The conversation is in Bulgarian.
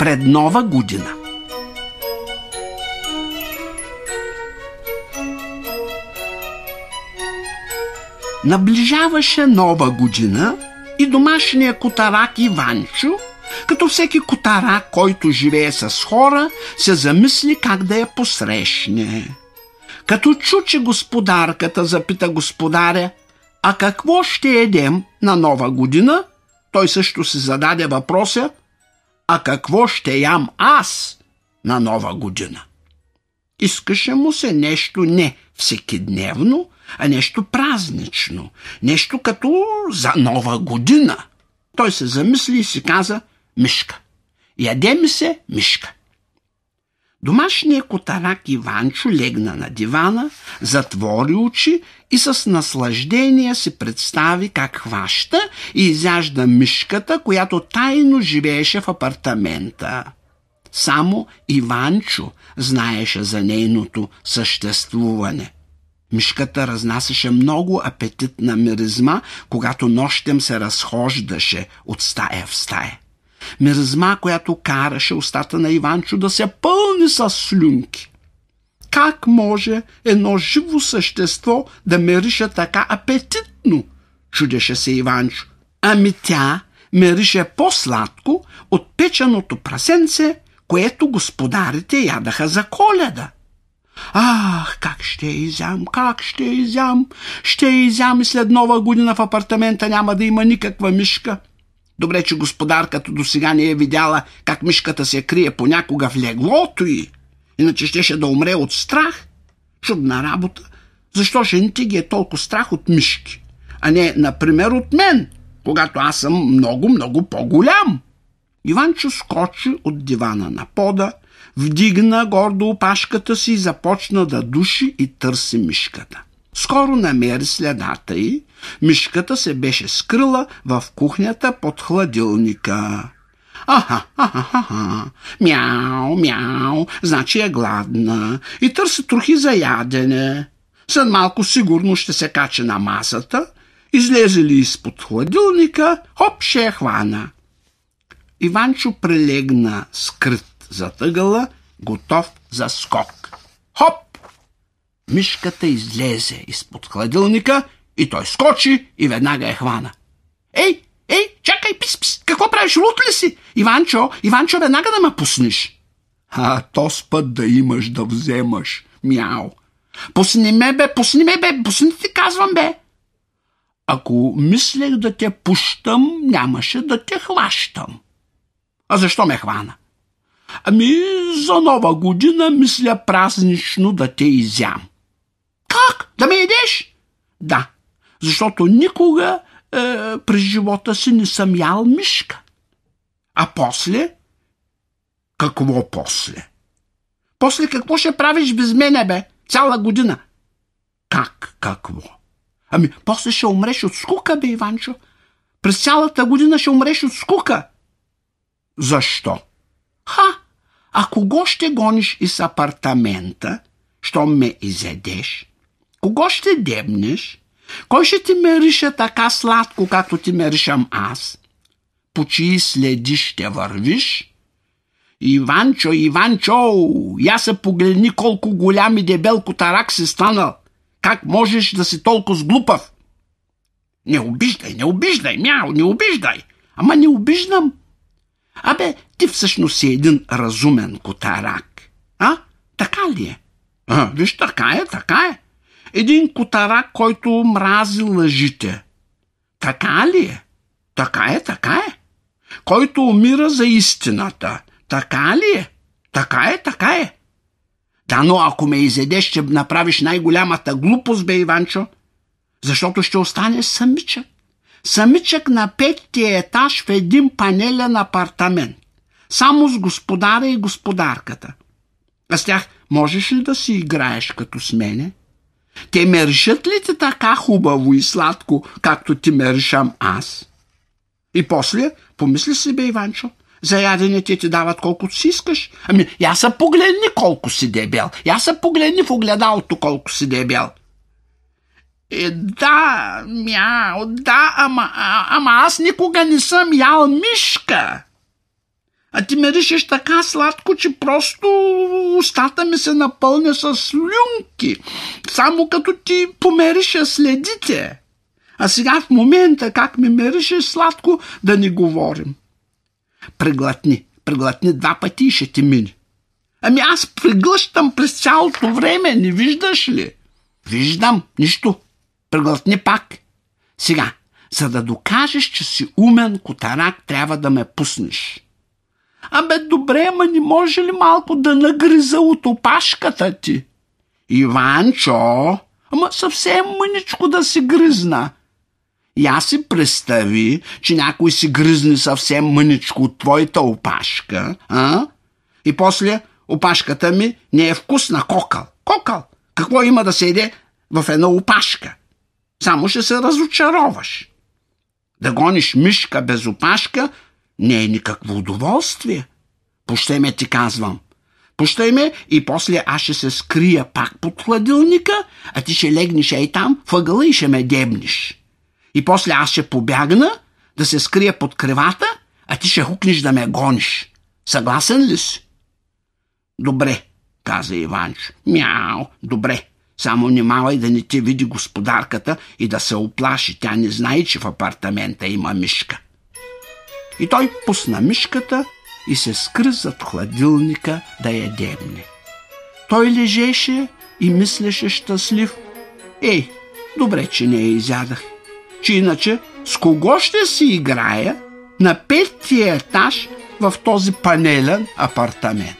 пред нова година. Наближаваше нова година и домашния котарак Иванчо, като всеки котарак, който живее с хора, се замисли как да я посрещне. Като чу, че господарката запита господаря, а какво ще едем на нова година, той също се зададе въпроса, а какво ще ям аз на нова година. Искаше му се нещо не всекидневно, а нещо празнично, нещо като за нова година. Той се замисли и си каза «Мишка». Яде ми се мишка. Домашният котарак Иванчо легна на дивана, затвори очи и с наслаждение си представи как хваща и изяжда мишката, която тайно живееше в апартамента. Само Иванчо знаеше за нейното съществуване. Мишката разнасяше много апетитна миризма, когато нощем се разхождаше от стая в стая миризма, която караше устата на Иванчо да се пълни с слюнки. Как може едно живо същество да мирише така апетитно? Чудеше се Иванчо. Ами тя мерише по-сладко от печеното прасенце, което господарите ядаха за коледа. Ах, как ще изям, как ще изям, ще изям и след нова година в апартамента няма да има никаква мишка. Добре, че господарката до сега не е видяла как мишката се крие понякога в леглото й, иначе щеше да умре от страх. Чудна работа. Защо жените ги е толкова страх от мишки, а не, например, от мен, когато аз съм много, много по-голям? Иванчо скочи от дивана на пода, вдигна гордо опашката си и започна да души и търси мишката. Скоро намери следата й. Мишката се беше скрила в кухнята под хладилника. Аха, аха, аха, мяу, мяу, значи е гладна и търси трохи за ядене. След малко сигурно ще се каче на масата, излезе ли изпод хладилника, хоп, ще я хвана. Иванчо прелегна скрит за тъгъла, готов за скок. Мишката излезе изпод хладилника и той скочи и веднага е хвана. Ей, ей, чакай, пис, пис, какво правиш, лут ли си? Иванчо, Иванчо, веднага да ме пуснеш. А, то с път да имаш, да вземаш. Мяу. Пусни ме, бе, пусни ме, бе, пусни ти казвам, бе. Ако мислех да те пущам, нямаше да те хващам. А защо ме хвана? Ами, за нова година мисля празнично да те изям. Да ме едеш? Да, защото никога е, през живота си не съм ял мишка. А после? Какво после? После какво ще правиш без мене, бе? Цяла година. Как какво? Ами, после ще умреш от скука, бе, Иванчо. През цялата година ще умреш от скука. Защо? Ха, а кого ще гониш из апартамента, щом ме изедеш? Кого ще дебнеш? Кой ще ти мериша така сладко, както ти меришам аз? По чии следи ще вървиш? Иванчо, Иванчо, я се погледни колко голям и дебел котарак си станал. Как можеш да си толкова сглупав? Не обиждай, не обиждай, мяо, не обиждай. Ама не обиждам. Абе, ти всъщност си един разумен котарак. А? Така ли е? А, виж, така е, така е. Един котара, който мрази лъжите. Така ли е? Така е, така е. Който умира за истината. Така ли е? Така е, така е. Да, но ако ме изедеш, ще направиш най-голямата глупост, бе, Иванчо, защото ще остане самичък. Самичък на петия етаж в един панелен апартамент. Само с господаря и господарката. А с тях можеш ли да си играеш като с мене? Те мержат ли те така хубаво и сладко, както ти мержам аз? И после, помисли си бе, Иванчо, за ядене ти ти дават колкото си искаш. Ами, я са погледни колко си дебел. Я са погледни в огледалото колко си дебел. Е, да, мя, да, ама, а, ама аз никога не съм ял мишка а ти меришеш така сладко, че просто устата ми се напълня с слюнки, само като ти помериша следите. А сега в момента как ми меришеш сладко, да не говорим. Преглътни, преглътни два пъти и ще ти мине. Ами аз преглъщам през цялото време, не виждаш ли? Виждам, нищо. Преглътни пак. Сега, за да докажеш, че си умен котарак, трябва да ме пуснеш. Абе, добре, ма не може ли малко да нагриза от опашката ти? Иванчо, ама съвсем мъничко да си гризна. И аз си представи, че някой си гризне съвсем мъничко от твоята опашка, а? И после опашката ми не е вкусна кокал. Кокал! Какво има да се еде в една опашка? Само ще се разочароваш. Да гониш мишка без опашка – не е никакво удоволствие. Пощай ме, ти казвам. Пощай ме и после аз ще се скрия пак под хладилника, а ти ще легнеш ей там въгъла и ще ме дебнеш. И после аз ще побягна да се скрия под кревата, а ти ще хукнеш да ме гониш. Съгласен ли си? Добре, каза Иванч. Мяу, добре. Само внимавай да не ти види господарката и да се оплаши. Тя не знае, че в апартамента има мишка. И той пусна мишката и се скри зад хладилника да я дебне. Той лежеше и мислеше щастлив. Ей, добре, че не я изядах. Че иначе с кого ще си играя на петия етаж в този панелен апартамент.